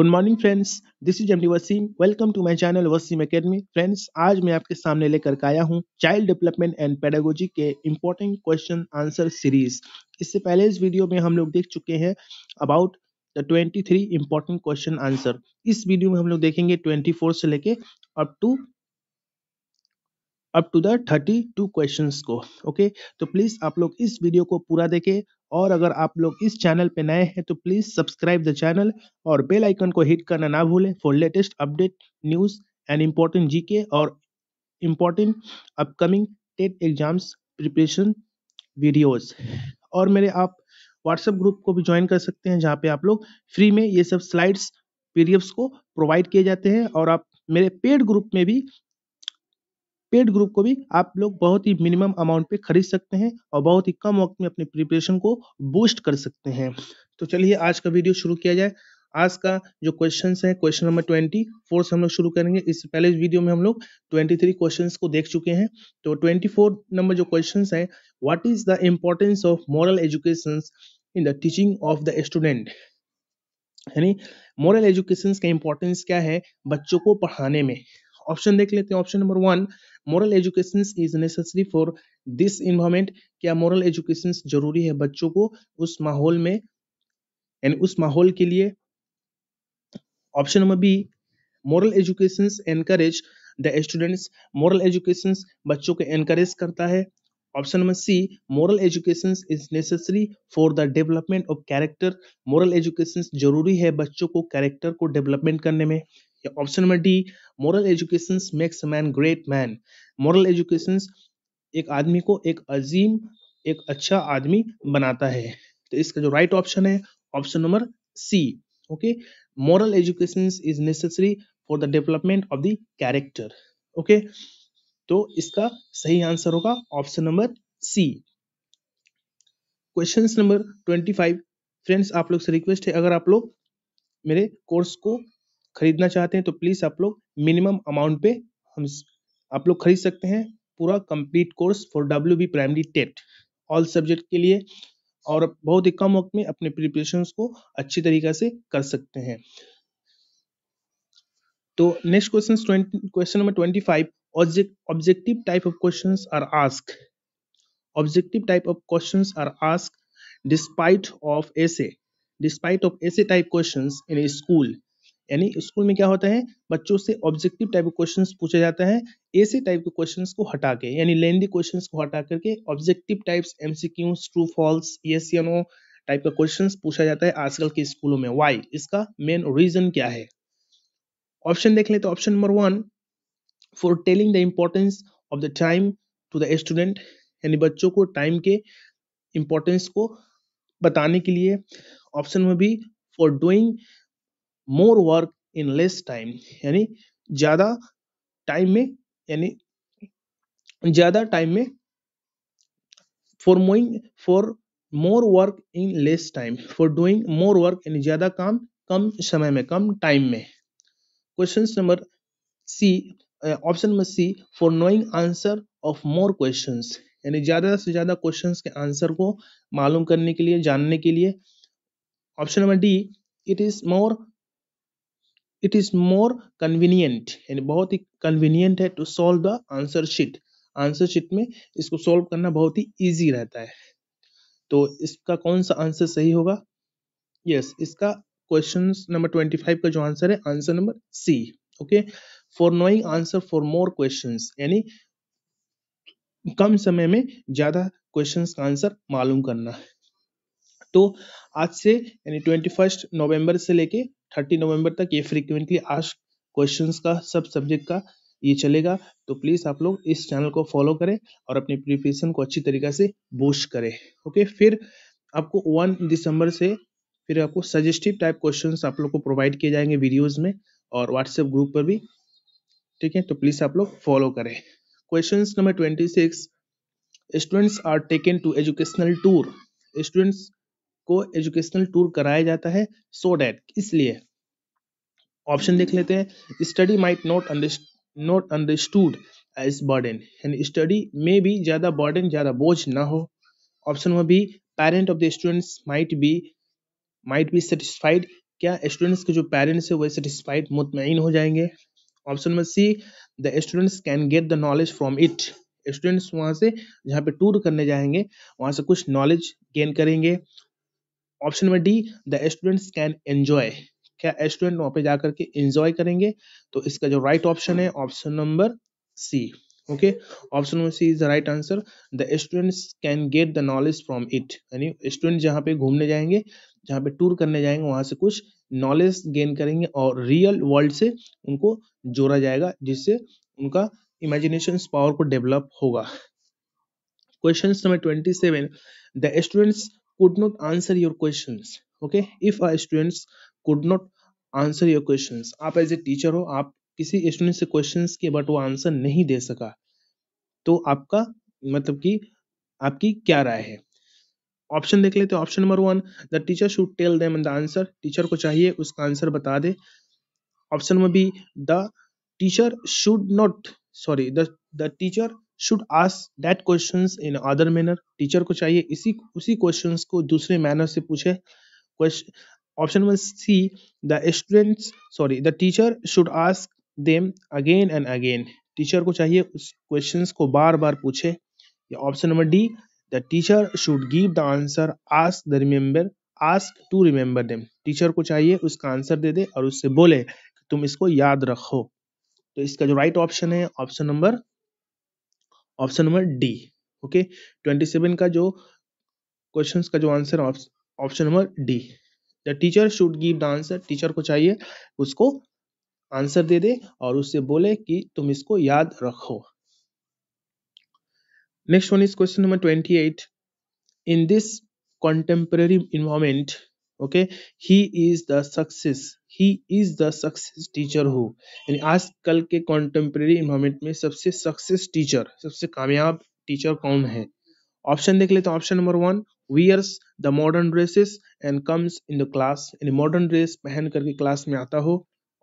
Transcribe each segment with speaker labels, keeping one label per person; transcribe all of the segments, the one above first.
Speaker 1: Good morning friends this is MD Waseem welcome to my channel Waseem academy friends आज मैं आपके सामने लेकर आया हूँ चाइल्ड डेवलपमेंट एंड पेडागोजी के इम्पोर्टेंट क्वेश्चन आंसर सीरीज इससे पहले इस वीडियो में हम लोग देख चुके हैं about the 23 three important question answer इस वीडियो में हम लोग देखेंगे 24 से लेके up to up to the thirty two question को ओके तो प्लीज आप लोग इस वीडियो को पूरा देखें और अगर आप लोग इस चैनल पे नए हैं तो प्लीज सब्सक्राइब द चैनल और बेल आइकन को हिट करना ना भूलें for latest update news and important GK और important upcoming TET exams preparation videos और मेरे आप व्हाट्सएप ग्रुप को भी ज्वाइन कर सकते हैं जहाँ पे आप लोग फ्री में ये सब स्लाइड्स पी को प्रोवाइड किए जाते हैं और आप मेरे पेड ग्रुप में भी पेड ग्रुप को भी आप लोग बहुत ही मिनिमम अमाउंट पे खरीद सकते हैं और बहुत ही कम वक्त में अपने प्रिपरेशन को बूस्ट कर सकते हैं तो चलिए आज का वीडियो शुरू किया जाए आज का जो क्वेश्चन है क्वेश्चन नंबर ट्वेंटी फोर से हम लोग शुरू करेंगे इससे पहले इस वीडियो में हम लोग ट्वेंटी थ्री क्वेश्चन को देख चुके हैं तो ट्वेंटी फोर नंबर जो क्वेश्चन है what is the importance of moral education in the teaching of the student यानी मॉरल एजुकेशन का इम्पोर्टेंस क्या है बच्चों को पढ़ाने में ऑप्शन देख लेते हैं option number one moral education is necessary for this environment क्या मॉरल एजुकेशन जरूरी है बच्चों को उस माहौल में यानी उस माहौल के लिए option number B moral education encourage the students moral education बच्चों को एनकरेज करता है option number C moral education is necessary for the development of character moral education जरूरी है बच्चों को कैरेक्टर को डेवलपमेंट करने में या option number D moral education makes man great man moral education एक आदमी को एक अजीम एक अच्छा आदमी बनाता है तो इसका जो राइट ऑप्शन है option number C okay moral education is necessary for the development of the character okay तो इसका सही आंसर होगा option number C question number twenty five friends आप लोग से रिक्वेस्ट है अगर आप लोग मेरे कोर्स को खरीदना चाहते हैं तो प्लीज़ आप लोग मिनिमम अमाउंट पे हम आप लोग खरीद सकते हैं पूरा complete course for W B primary TET all subject के लिए और बहुत ही कम वक्त में अपने प्रिपरेशन को अच्छी तरीके से कर सकते हैं तो next question question number twenty five objective type of question are ask objective type of question are ask despite of essay despite of essay type question in school यानी स्कूल में क्या होता है बच्चों से ऑब्जेक्टिव टाइप के question पूछा जाता है ऐसे टाइप के क्वेश्चन को हटा के यानी लेंदी क्वेश्चन को हटा करके objective types MCQs true false yes या नो टाइप का क्वेश्चन पूछा जाता है आजकल के स्कूलों में वाई इसका मेन रीजन क्या है ऑप्शन देख लें तो option number one for telling the importance of the time to the student यानी बच्चों को टाइम के इम्पोर्टेंस को बताने के लिए ऑप्शन में भी for doing more work in less time यानी ज़्यादा टाइम में यानी ज़्यादा टाइम में for mowing for more work in less time for doing more work यानी ज़्यादा काम कम समय में कम टाइम में question number C option number C for knowing answer of more question यानी ज़्यादा से ज़्यादा क्वेश्चन के आंसर को मालूम करने के लिए जानने के लिए option number D it is more it is more convenient यानी बहुत ही कन्वीनियंट है to solve the answer sheet answer sheet में इसको सॉल्व करना बहुत ही ईजी रहता है तो इसका कौन सा आंसर सही होगा यस yes, इसका क्वेश्चन नंबर ट्वेंटी फाइव का जो आंसर है answer number C okay for knowing answer for more question यानी कम समय में ज्यादा क्वेश्चन का आंसर मालूम करना तो आज से यानी ट्वेंटी फर्स्ट नवम्बर से लेके थर्टी नवंबर तक ये फ्रीक्वेंटली आस्क क्वेश्चंस का सब सब्जेक्ट का ये चलेगा तो प्लीज़ आप लोग इस चैनल को फॉलो करें और अपनी प्रिपरेशन को अच्छी तरीके से बूस्ट करें ओके फिर आपको वन दिसंबर से फिर आपको सजेस्टिव टाइप क्वेश्चन आप लोग को प्रोवाइड किए जाएंगे वीडियोज में और व्हाट्सएप ग्रुप पर भी ठीक है तो प्लीज़ आप लोग फॉलो करें question number twenty six students are taken to educational tour students को एजुकेशनल टूर कराया जाता है सो so डैट इसलिए ऑप्शन देख लेते हैं study might not not understood as burden यानी स्टडी में भी ज़्यादा बर्डन ज़्यादा बोझ ना हो option one B parent of the students might be might be satisfied क्या स्टूडेंट्स के जो पेरेंट्स है वह सेटिस्फाइड मुतमिन हो जाएंगे option number C the students can get the knowledge from it students वहां से जहाँ पे टूर करने जाएंगे वहां से कुछ नॉलेज गेन करेंगे option number D the students can enjoy क्या स्टूडेंट वहां पे जाकर के एंजॉय करेंगे तो इसका जो राइट right ऑप्शन है option number C okay option number C is the right answer the students can get the knowledge from it यानी स्टूडेंट जहां पे घूमने जाएंगे जहां पे टूर करने जाएंगे वहां से कुछ नॉलेज गेन करेंगे और रियल वर्ल्ड से उनको जोड़ा जाएगा जिससे उनका इमेजिनेशन पावर को डेवलप होगा question number twenty seven the students could not answer your questions okay if a students could not answer your questions aap as a teacher ho aap kisi student se questions ke but wo answer nahi de saka to aapka matlab ki aapki kya raaye hai option देख लेते हैं option number one the teacher should tell them the answer teacher को चाहिए उसका answer बता दे option number B the teacher should not sorry the teacher should ask that question in other manner teacher को चाहिए इसी उसी क्वेश्चन को दूसरे मैनर से पूछे option number C the students sorry the teacher should ask them again and again teacher को चाहिए उस क्वेश्चन को बार बार पूछे या option number D the teacher should give the answer ask the remember ask to remember them teacher को चाहिए उसका आंसर दे दे और उससे बोले तुम इसको याद रखो तो इसका जो राइट right ऑप्शन है option number option number D okay twenty seven का जो क्वेश्चंस का जो answer option number D the teacher should give the answer teacher को चाहिए उसको आंसर दे दे और उससे बोले कि तुम इसको याद रखो next one is question number twenty eight in this contemporary environment okay he is the success he is the success teacher हो यानी आज कल के कॉन्टेम्प्रेरी इन्वायरमेंट में सबसे सक्सेस टीचर सबसे कामयाब टीचर कौन है ऑप्शन देख लेते हैं option number one wears the modern dresses and comes in the class यानी मॉडर्न ड्रेस पहन करके क्लास में आता हो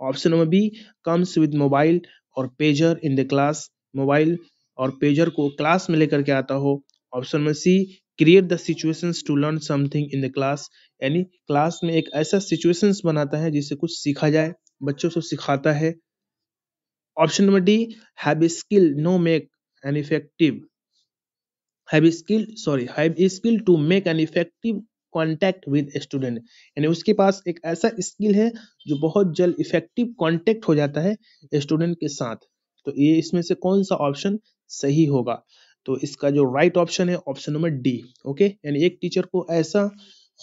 Speaker 1: option number B comes with mobile और pager in the class mobile और पेजर को क्लास में लेकर के आता हो option number C create the situation to learn something in the class यानी क्लास में एक ऐसा सिचुएशन बनाता है जिससे कुछ सीखा जाए बच्चों से सिखाता है option number D have skill no make an effective have skill sorry have skill to make an effective contact with student यानी उसके पास एक ऐसा स्किल है जो बहुत जल्द इफेक्टिव कांटेक्ट हो जाता है स्टूडेंट के साथ तो ये इसमें से कौन सा ऑप्शन सही होगा तो इसका जो राइट ऑप्शन है ऑप्शन नंबर डी ओके यानी एक टीचर को ऐसा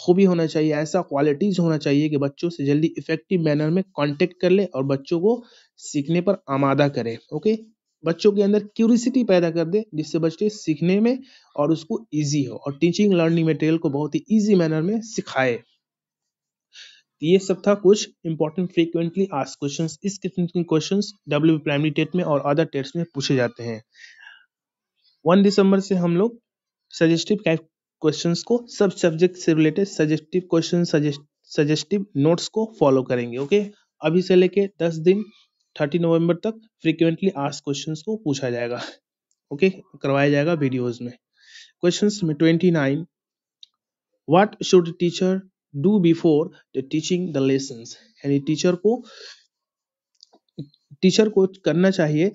Speaker 1: खूबी होना चाहिए ऐसा क्वालिटीज होना चाहिए कि बच्चों से जल्दी इफेक्टिव मैनर में कांटेक्ट कर ले और बच्चों को सीखने पर आमादा करे ओके बच्चों के अंदर क्यूरिसिटी पैदा कर दे जिससे बच्चे सीखने में और उसको ईजी हो और टीचिंग लर्निंग मटेरियल को बहुत ही ईजी मैनर में सिखाए तो ये सब था कुछ इंपॉर्टेंट फ्रीक्वेंटली आज क्वेश्चन इस किस्म के क्वेश्चन डब्ल्यू प्राइमरी टेट में और अदर टेट्स में पूछे जाते हैं वन दिसंबर से हम लोग सजेस्टिव टाइप क्वेश्चंस को सब सब्जेक्ट से related suggestive question suggestive notes को फॉलो करेंगे ओके अभी से लेके दस दिन थर्टी नवंबर तक फ्रीक्वेंटली आज क्वेश्चंस को पूछा जाएगा ओके करवाया जाएगा वीडियोस में क्वेश्चंस में twenty nine what should teacher do before the teaching the lesson यानी टीचर को टीचर को करना चाहिए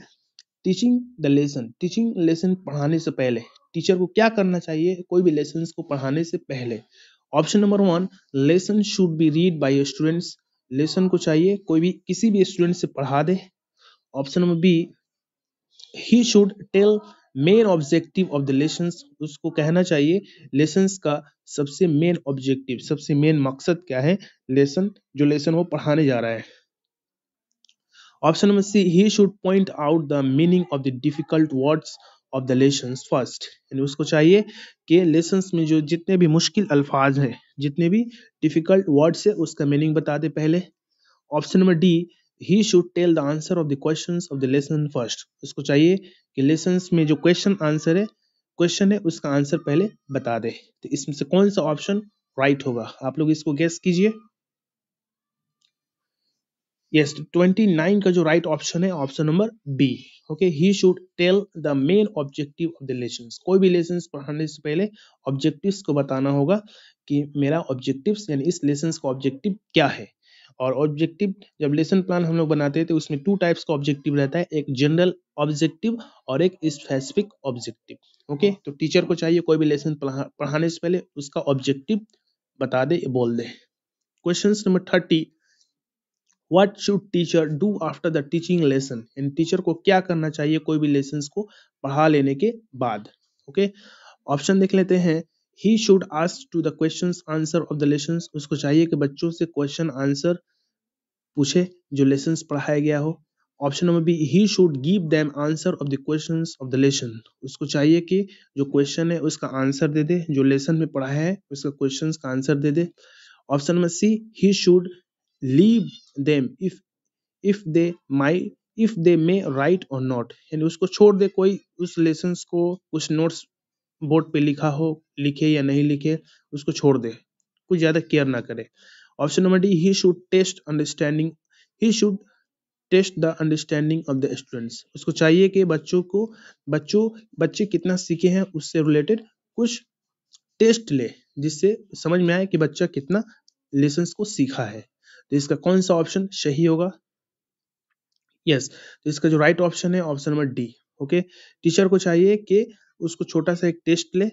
Speaker 1: teaching the lesson teaching lesson पढ़ाने से पहले टीचर को क्या करना चाहिए कोई भी लेसन को पढ़ाने से पहले option number one lesson should be read by students lesson को चाहिए कोई भी किसी भी स्टूडेंट से पढ़ा दे option number B he should tell main objective of the lesson उसको कहना चाहिए लेसन का सबसे मेन ऑब्जेक्टिव सबसे मेन मकसद क्या है लेसन जो लेसन वो पढ़ाने जा रहा है option number C he should point out the meaning of the difficult words of the lesson first यानी उसको चाहिए कि लेसन में जो जितने भी मुश्किल अल्फाज हैं जितने भी डिफिकल्ट वर्ड्स है उसका मीनिंग बता दे पहले option number D he should tell the answer of the question of the lesson first उसको चाहिए कि लेसन में जो क्वेश्चन आंसर है क्वेश्चन है उसका आंसर पहले बता दे तो इसमें से कौन सा ऑप्शन राइट होगा आप लोग इसको गेस कीजिए यस ट्वेंटी नाइन का जो राइट right ऑप्शन है option number B okay he should tell the main objective of the lesson कोई भी लेसन पढ़ाने से पहले ऑब्जेक्टिव को बताना होगा कि मेरा ऑब्जेक्टिव यानी इस लेसन का ऑब्जेक्टिव क्या है और ऑब्जेक्टिव जब लेसन प्लान हम लोग बनाते हैं तो उसमें टू टाइप्स का ऑब्जेक्टिव रहता है एक जनरल ऑब्जेक्टिव और एक स्पेसिफिक ऑब्जेक्टिव ओके तो टीचर को चाहिए कोई भी लेसन पढ़ाने से पहले उसका ऑब्जेक्टिव बता दे बोल दे question number thirty what should teacher do after the teaching lesson यानी टीचर को क्या करना चाहिए कोई भी लेसन को पढ़ा लेने के बाद ओके okay? ऑप्शन देख लेते हैं he should ask to the question answer of the lesson उसको चाहिए कि बच्चों से क्वेश्चन आंसर पूछे जो लेसन पढ़ाया गया हो option number B he should give them answer of the question of the lesson उसको चाहिए कि जो क्वेश्चन है उसका आंसर दे दे जो लेसन में पढ़ाया है उसका क्वेश्चन का आंसर दे दे option number C he should leave them if if they my if they may right और नॉट यानी उसको छोड़ दे कोई उस लेसन को उस नोट्स बोर्ड पे लिखा हो लिखे या नहीं लिखे उसको छोड़ दे कुछ ज्यादा केयर ना करे option number D he should test understanding he should test the understanding of the students उसको चाहिए कि बच्चों को बच्चों बच्चे कितना सीखे हैं उससे रिलेटेड कुछ टेस्ट ले जिससे समझ में आए कि बच्चा कितना लेसन को सीखा है तो इसका कौन सा ऑप्शन सही होगा यस yes, तो इसका जो राइट right ऑप्शन है option number D okay teacher को चाहिए कि उसको छोटा सा एक टेस्ट ले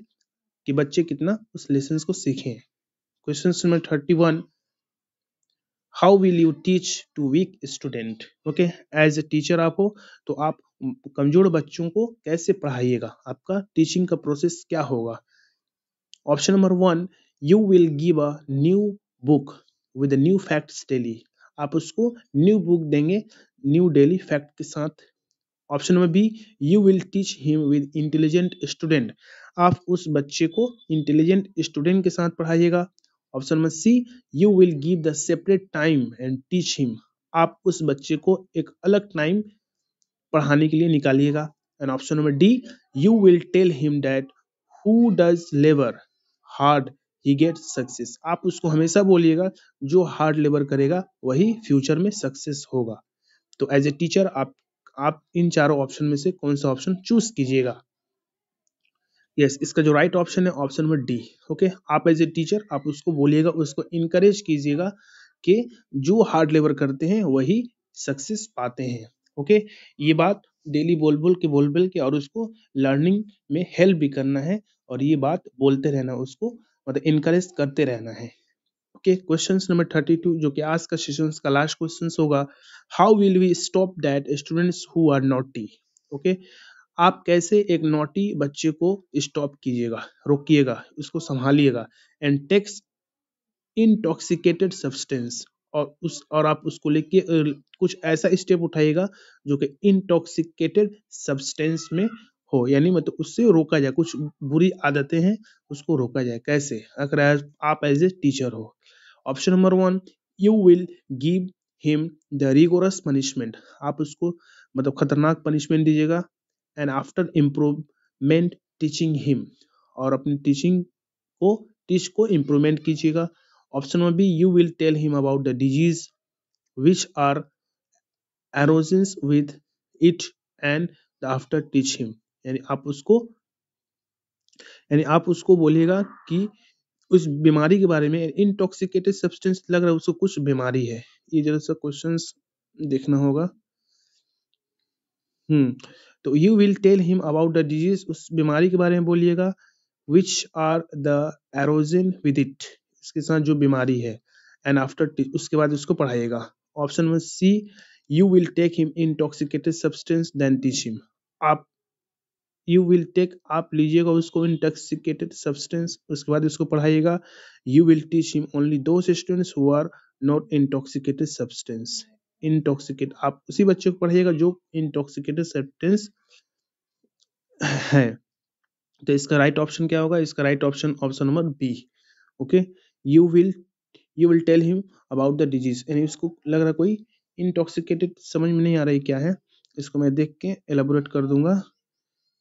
Speaker 1: कि बच्चे कितना उस लेसन को सीखे question number thirty one how will you teach to weak student okay as a teacher आप हो तो आप कमजोर बच्चों को कैसे पढ़ाइएगा आपका टीचिंग का प्रोसेस क्या होगा option number one you will give a new book with new facts daily आप उसको न्यू बुक देंगे न्यू डेली फैक्ट के साथ option number B you will teach him with intelligent student आप उस बच्चे को इंटेलिजेंट स्टूडेंट के साथ पढ़ाइएगा option number C you will give the separate time and teach him आप उस बच्चे को एक अलग टाइम पढ़ाने के लिए निकालिएगा and option number D you will tell him that who does labour hard he get success आप उसको हमेशा बोलिएगा जो हार्ड लेबर करेगा वही फ्यूचर में सक्सेस होगा तो एज ए टीचर आप आप इन चारों ऑप्शन में से कौन सा ऑप्शन चूज कीजिएगा यस yes, इसका जो राइट right ऑप्शन है ऑप्शन नंबर डी ओके आप एज ए टीचर आप उसको बोलिएगा उसको इनकरेज कीजिएगा कि जो हार्ड लेबर करते हैं वही सक्सेस पाते हैं ओके okay? ये बात डेली बोल बोल के बोल बोल के और उसको लर्निंग में हेल्प भी करना है और ये बात बोलते रहना उसको मतलब इनकरेज करते रहना है okay question number thirty two जो कि आज का सेशन का लास्ट क्वेश्चन होगा how will we stop that students who are naughty okay आप कैसे एक नोटी बच्चे को स्टॉप कीजिएगा रोकिएगा उसको संभालिएगा एंड टेक्स इनटॉक्सिकेटेड सब्सटेंस और उस और आप उसको लेके कुछ ऐसा स्टेप उठाइएगा जो कि इनटॉक्सिकेटेड सब्सटेंस में हो यानी मतलब उससे रोका जाए कुछ बुरी आदतें हैं उसको रोका जाए कैसे अगर आप एज ए टीचर हो option number one you will give him the rigorous punishment आप उसको मतलब खतरनाक पनिशमेंट दीजिएगा and after improvement teaching him और अपनी टीचिंग को टीच को इम्प्रूवमेंट कीजिएगा option number B you will tell him about the disease which are origins with it and after teach him यानी आप उसको यानी आप उसको बोलिएगा कि उस बीमारी के बारे में इंटॉक्सिकेटेड सब्सटेंस लग रहा है उसको कुछ बीमारी है ये जरा सा क्वेश्चन देखना होगा हम्म तो you will tell him about the disease उस बीमारी के बारे में बोलिएगा which are the origin with it इसके साथ जो बीमारी है एंड आफ्टर उसके बाद उसको पढ़ाइएगा option number C you will take him intoxicated substance then teach him आप यू विल टेक आप लीजिएगा उसको इंटॉक्सिकेटेड सब्सटेंस उसके बाद उसको पढ़ाइएगा you will teach him only to students who are not intoxicated substance intoxicate आप उसी बच्चे को पढ़ाइएगा जो इंटॉक्सिकेटेड सब्सटेंस है तो इसका राइट ऑप्शन क्या होगा इसका right option option number B okay you will you will tell him about the disease यानी उसको लग रहा कोई इंटॉक्सिकेटेड समझ में नहीं आ रही क्या है इसको मैं देख के एलेबोरेट कर दूंगा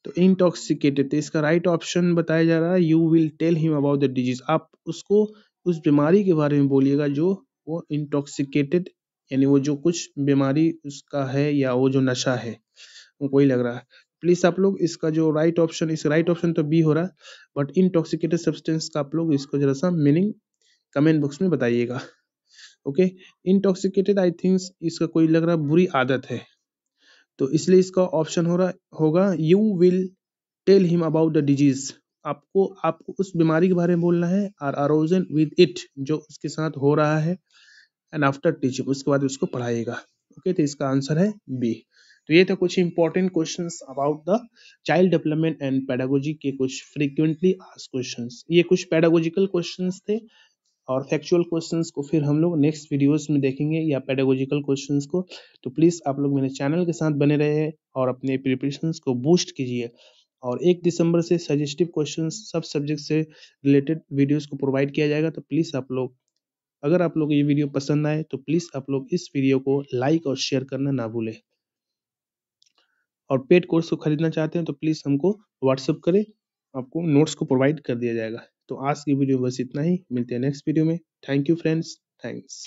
Speaker 1: तो इंटॉक्सिकेटेड तो इसका राइट ऑप्शन बताया जा रहा है you will tell him about the disease आप उसको उस बीमारी के बारे में बोलिएगा जो वो इंटॉक्सिकेटेड यानी वो जो कुछ बीमारी उसका है या वो जो नशा है वो ही लग रहा है प्लीज आप लोग इसका जो राइट ऑप्शन इस राइट ऑप्शन तो बी हो रहा है बट इंटॉक्सिकेटेड सब्सटेंस का आप लोग इसको जरा सा मीनिंग कमेंट बॉक्स में बताइएगा ओके इंटॉक्सिकेटेड आई थिंक इसका कोई लग रहा बुरी आदत है तो इसलिए इसका ऑप्शन हो रहा होगा you will tell him about the disease आपको आपको उस बीमारी के बारे में बोलना है आर अरोजन विद इट जो उसके साथ हो रहा है एंड आफ्टर टीचिंग उसके बाद उसको पढ़ाएगा ओके तो इसका आंसर है बी तो ये था कुछ important question about the child development and pedagogy के कुछ फ्रीक्वेंटली आस्क क्वेश्चन ये कुछ पेडागोजिकल क्वेश्चन थे और फैक्चुअल क्वेश्चंस को फिर हम लोग नेक्स्ट वीडियोस में देखेंगे या पेडागोजिकल क्वेश्चंस को तो प्लीज़ आप लोग मेरे चैनल के साथ बने रहे और अपने प्रिपरेशंस को बूस्ट कीजिए और एक दिसंबर से सजेस्टिव क्वेश्चन सब सब्जेक्ट से रिलेटेड वीडियोज़ को प्रोवाइड किया जाएगा तो प्लीज़ आप लोग अगर आप लोग ये वीडियो पसंद आए तो प्लीज़ आप लोग इस वीडियो को लाइक और शेयर करना ना भूलें और पेड कोर्स को खरीदना चाहते हैं तो प्लीज़ हमको व्हाट्सअप करें आपको नोट्स को प्रोवाइड कर दिया जाएगा तो आज की वीडियो बस इतना ही मिलते हैं नेक्स्ट वीडियो में थैंक यू फ्रेंड्स थैंक्स